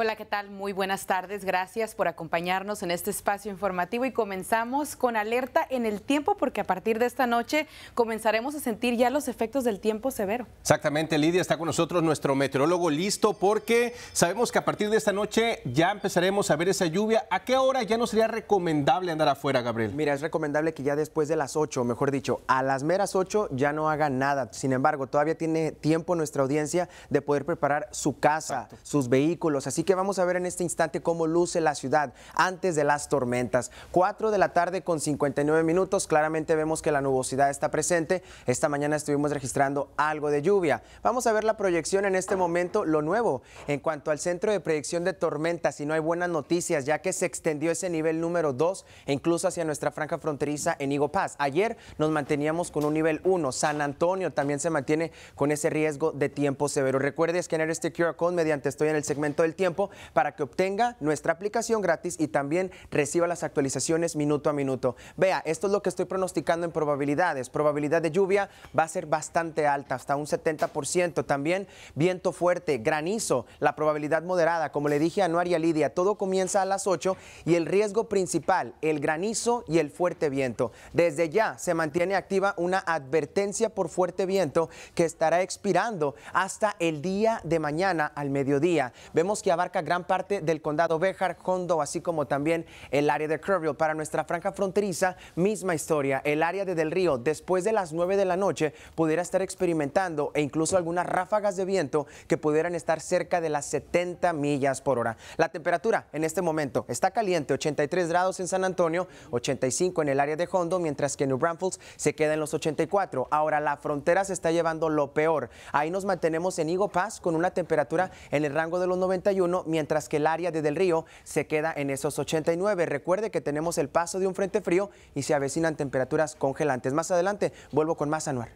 Hola, ¿qué tal? Muy buenas tardes. Gracias por acompañarnos en este espacio informativo y comenzamos con alerta en el tiempo porque a partir de esta noche comenzaremos a sentir ya los efectos del tiempo severo. Exactamente, Lidia, está con nosotros nuestro meteorólogo listo porque sabemos que a partir de esta noche ya empezaremos a ver esa lluvia. ¿A qué hora ya no sería recomendable andar afuera, Gabriel? Mira, es recomendable que ya después de las 8, mejor dicho, a las meras 8 ya no haga nada. Sin embargo, todavía tiene tiempo nuestra audiencia de poder preparar su casa, sus vehículos, así que vamos a ver en este instante cómo luce la ciudad antes de las tormentas. 4 de la tarde con 59 minutos, claramente vemos que la nubosidad está presente. Esta mañana estuvimos registrando algo de lluvia. Vamos a ver la proyección en este momento, lo nuevo. En cuanto al centro de proyección de tormentas, y no hay buenas noticias, ya que se extendió ese nivel número 2 e incluso hacia nuestra franja fronteriza en Higo Paz. Ayer nos manteníamos con un nivel 1. San Antonio también se mantiene con ese riesgo de tiempo severo. Recuerde escanear este QR code mediante estoy en el segmento del tiempo para que obtenga nuestra aplicación gratis y también reciba las actualizaciones minuto a minuto. Vea, esto es lo que estoy pronosticando en probabilidades. Probabilidad de lluvia va a ser bastante alta, hasta un 70%. También viento fuerte, granizo, la probabilidad moderada, como le dije a Noaria Lidia, todo comienza a las 8 y el riesgo principal, el granizo y el fuerte viento. Desde ya se mantiene activa una advertencia por fuerte viento que estará expirando hasta el día de mañana al mediodía. Vemos que abarca abarca gran parte del condado Bejar, Hondo, así como también el área de Kerrville. Para nuestra franja fronteriza, misma historia. El área de Del Río, después de las 9 de la noche, pudiera estar experimentando e incluso algunas ráfagas de viento que pudieran estar cerca de las 70 millas por hora. La temperatura en este momento está caliente, 83 grados en San Antonio, 85 en el área de Hondo, mientras que New Braunfels se queda en los 84. Ahora la frontera se está llevando lo peor. Ahí nos mantenemos en Higo Paz con una temperatura en el rango de los 91 mientras que el área de Del Río se queda en esos 89. Recuerde que tenemos el paso de un frente frío y se avecinan temperaturas congelantes. Más adelante vuelvo con más Anuar.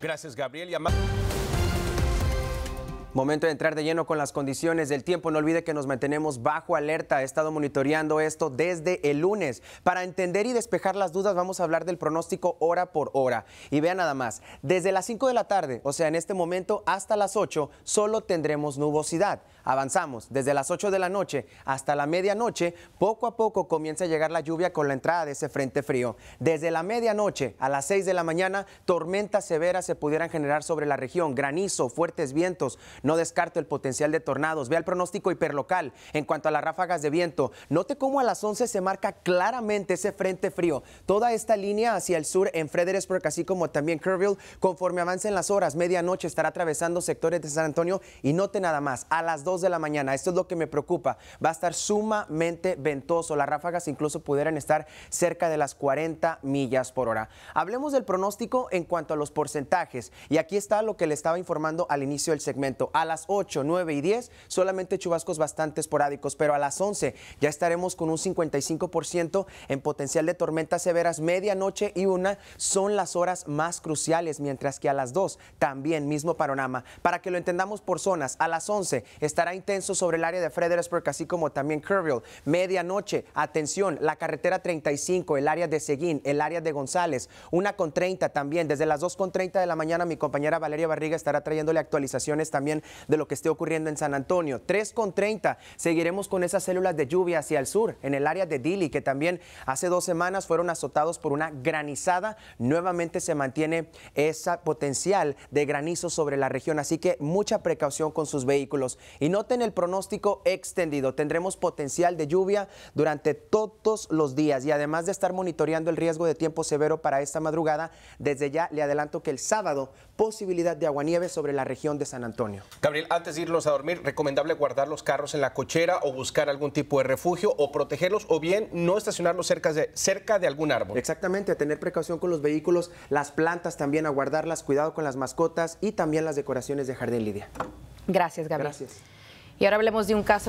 Gracias, Gabriel. Y Momento de entrar de lleno con las condiciones del tiempo. No olvide que nos mantenemos bajo alerta. He estado monitoreando esto desde el lunes. Para entender y despejar las dudas, vamos a hablar del pronóstico hora por hora. Y vean nada más, desde las 5 de la tarde, o sea, en este momento hasta las 8, solo tendremos nubosidad. Avanzamos desde las 8 de la noche hasta la medianoche. Poco a poco comienza a llegar la lluvia con la entrada de ese frente frío. Desde la medianoche a las 6 de la mañana, tormentas severas se pudieran generar sobre la región, granizo, fuertes vientos. No descarto el potencial de tornados. Ve al pronóstico hiperlocal. En cuanto a las ráfagas de viento, note cómo a las 11 se marca claramente ese frente frío. Toda esta línea hacia el sur en Fredericksburg, así como también Kerrville, conforme avancen las horas, medianoche estará atravesando sectores de San Antonio y note nada más, a las 2 de la mañana, esto es lo que me preocupa, va a estar sumamente ventoso. Las ráfagas incluso pudieran estar cerca de las 40 millas por hora. Hablemos del pronóstico en cuanto a los porcentajes. Y aquí está lo que le estaba informando al inicio del segmento. A las 8, 9 y 10 solamente chubascos bastante esporádicos, pero a las 11 ya estaremos con un 55% en potencial de tormentas severas. Medianoche y una son las horas más cruciales, mientras que a las 2 también mismo panorama. Para que lo entendamos por zonas, a las 11 estará intenso sobre el área de Fredericksburg, así como también Kerrville. Medianoche, atención, la carretera 35, el área de Seguín, el área de González, una con 30 también. Desde las 2 con 30 de la mañana, mi compañera Valeria Barriga estará trayéndole actualizaciones también de lo que esté ocurriendo en San Antonio. 3 con 30, seguiremos con esas células de lluvia hacia el sur, en el área de Dili, que también hace dos semanas fueron azotados por una granizada. Nuevamente se mantiene ese potencial de granizo sobre la región, así que mucha precaución con sus vehículos. Y noten el pronóstico extendido, tendremos potencial de lluvia durante todos los días y además de estar monitoreando el riesgo de tiempo severo para esta madrugada, desde ya le adelanto que el sábado posibilidad de aguanieve sobre la región de San Antonio. Gabriel, antes de irnos a dormir, ¿recomendable guardar los carros en la cochera o buscar algún tipo de refugio o protegerlos o bien no estacionarlos cerca de, cerca de algún árbol? Exactamente, a tener precaución con los vehículos, las plantas también, a guardarlas, cuidado con las mascotas y también las decoraciones de jardín, Lidia. Gracias, Gabriel. Gracias. Y ahora hablemos de un caso.